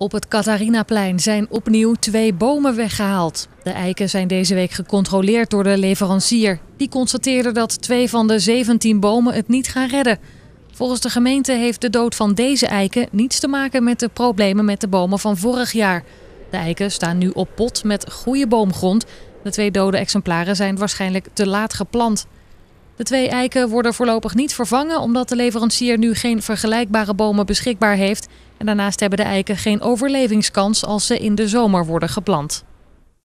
Op het Catharinaplein zijn opnieuw twee bomen weggehaald. De eiken zijn deze week gecontroleerd door de leverancier. Die constateerde dat twee van de 17 bomen het niet gaan redden. Volgens de gemeente heeft de dood van deze eiken niets te maken met de problemen met de bomen van vorig jaar. De eiken staan nu op pot met goede boomgrond. De twee dode exemplaren zijn waarschijnlijk te laat geplant. De twee eiken worden voorlopig niet vervangen omdat de leverancier nu geen vergelijkbare bomen beschikbaar heeft. En daarnaast hebben de eiken geen overlevingskans als ze in de zomer worden geplant.